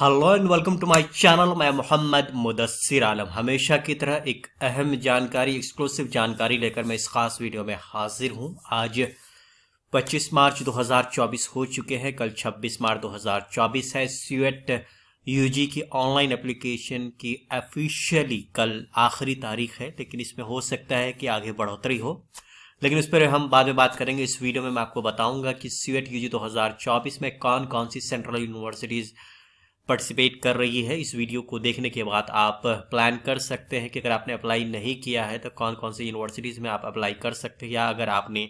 hello and welcome to my channel मैं मोहम्मद मुदस्सिर आलम हमेशा की तरह एक अहम जानकारी एक्सक्लूसिव जानकारी लेकर मैं इस खास वीडियो में हाजिर हूं आज 25 मार्च 2024 हो चुके हैं कल 26 मार्च 2024 है सीएट यूजी की ऑनलाइन एप्लीकेशन की ऑफिशियली कल आखिरी तारीख है लेकिन इसमें हो सकता है कि आगे बढ़ोतरी हो लेकिन उस पर हम बाद में बात करेंगे इस वीडियो में मैं आपको बताऊंगा कि सीएट यूजी 2024 में कौन कौन सी सेंट्रल यूनिवर्सिटीज़ पार्टिसिपेट कर रही है इस वीडियो को देखने के बाद आप प्लान कर सकते हैं कि अगर आपने अप्लाई नहीं किया है तो कौन कौन सी यूनिवर्सिटीज़ में आप अप्लाई कर सकते हैं या अगर आपने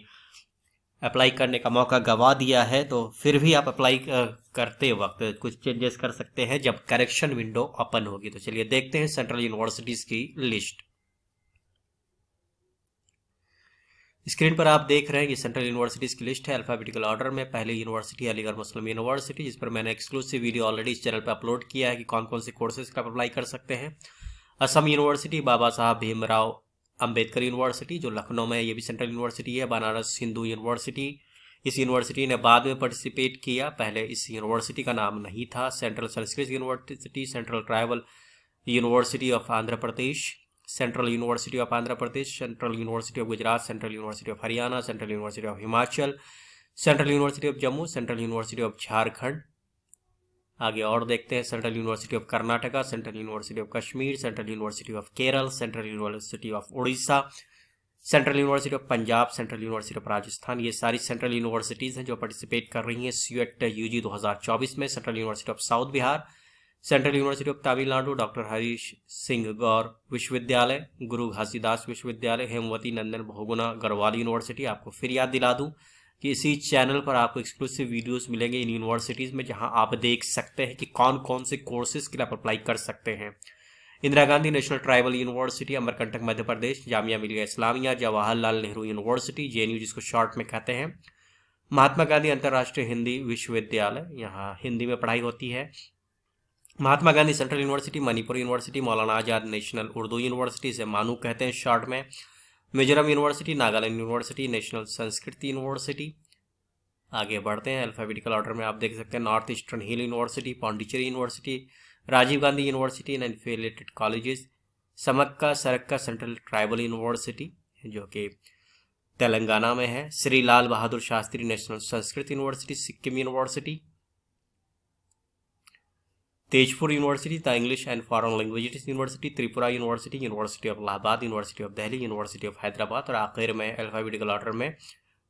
अप्लाई करने का मौका गंवा दिया है तो फिर भी आप अप्लाई करते वक्त कुछ चेंजेस कर सकते हैं जब करेक्शन विंडो ओपन होगी तो चलिए देखते हैं सेंट्रल यूनिवर्सिटीज़ की लिस्ट स्क्रीन पर आप देख रहे हैं ये सेंट्रल यूनिवर्सिटीज़ की लिस्ट है अल्फाबेटिकल ऑर्डर में पहली यूनिवर्सिटी अलीगढ़ मुस्लिम यूनिवर्सिटी जिस पर मैंने एक्सक्लूसिव वीडियो ऑलरेडी इस चैनल पर अपलोड किया है कि कौन कौन से कोर्सेज का अप्लाई कर सकते हैं असम यूनिवर्सिटी बाबा साहब भीमराव अम्बेडकर यूनिवर्सिटी जो लखनऊ में ये भी सेंट्रल यूनिवर्सिटी है बनारस हिंदू यूनिवर्सिटी इस यूनिवर्सिटी ने बाद में पार्टिसिपेट किया पहले इस यूनिवर्सिटी का नाम नहीं था central Sanskrit university central tribal university of Andhra Pradesh central university of Andhra Pradesh central university of Gujarat central university of Haryana central university of Himachal central university of Jammu central university of Jharkhand आगे और देखते हैं central university of Karnataka central university of Kashmir central university of Kerala central university of Orissa central university of Punjab central university of Rajasthan ये सारी central universities हैं जो participate कर रही हैं सी यूजी यू जी में central university of south Bihar central university of Tamil Nadu doctor Harish Singh Gour Vishwavidyalaya Guru Ghasidas Vishwavidyalaya Hemvati Nandan Bahuguna Garhwal university आपको फिर याद दिला दूं कि इसी चैनल पर आपको एक्सक्लूसिव वीडियोस मिलेंगे इन यूनिवर्सिटीज़ में जहां आप देख सकते हैं कि कौन कौन से कोर्सेज के लिए आप अप्लाई कर सकते हैं Indira Gandhi national tribal university Amarkantak Madhya Pradesh Jamia Millia Islamia Jawaharlal Nehru university J जिसको शॉर्ट में कहते हैं महात्मा गांधी अंतर्राष्ट्रीय हिंदी विश्वविद्यालय यहाँ हिंदी में पढ़ाई होती है Mahatma Gandhi central university Manipur university Maulana Azad national Urdu university से मानू कहते हैं शॉर्ट में Mizoram university Nagaland university national Sanskriti university आगे बढ़ते हैं अल्फ़ाबेटिकल ऑर्डर में आप देख सकते हैं north eastern hill university Pondicherry university Rajiv Gandhi university and affiliated colleges Sammakka Sarakka central tribal university जो कि तेलंगाना में है Shri Lal Bahadur Shastri national Sanskrit university Sikkim university Tezpur university the English and foreign languages university Tripura university university of Allahabad university of Delhi university of Hyderabad और आखिर में अल्फाबेटिकल ऑर्डर में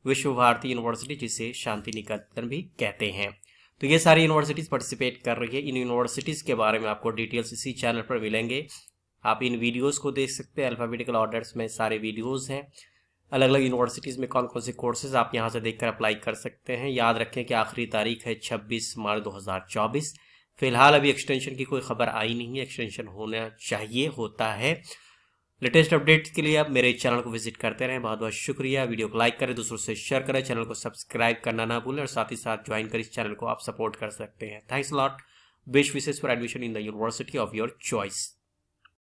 विश्व Bharti university जिसे शांति निकेतन भी कहते हैं तो ये सारी यूनिवर्सिटीज़ पार्टिसिपेट कर रही है इन यूनिवर्सिटीज़ के बारे में आपको डिटेल्स इसी चैनल पर मिलेंगे आप इन वीडियोस को देख सकते हैं अल्फ़ाबेटिकल ऑर्डर्स में सारे वीडियोस हैं अलग अलग यूनिवर्सिटीज़ में कौन कौन से कोर्सेज आप यहाँ से देखकर अप्लाई कर सकते हैं याद रखें कि आखिरी तारीख है छब्बीस मार्च दो फिलहाल अभी एक्सटेंशन की कोई खबर आई नहीं है एक्सटेंशन होना चाहिए होता है लेटेस्ट अपडेट्स के लिए आप मेरे चैनल को विजिट करते रहें बहुत बहुत शुक्रिया वीडियो को लाइक करें दूसरों से शेयर करें चैनल को सब्सक्राइब करना ना भूलें और साथ ही साथ ज्वाइन कर इस चैनल को आप सपोर्ट कर सकते हैं thanks lot best wishes for admission in the university of your choice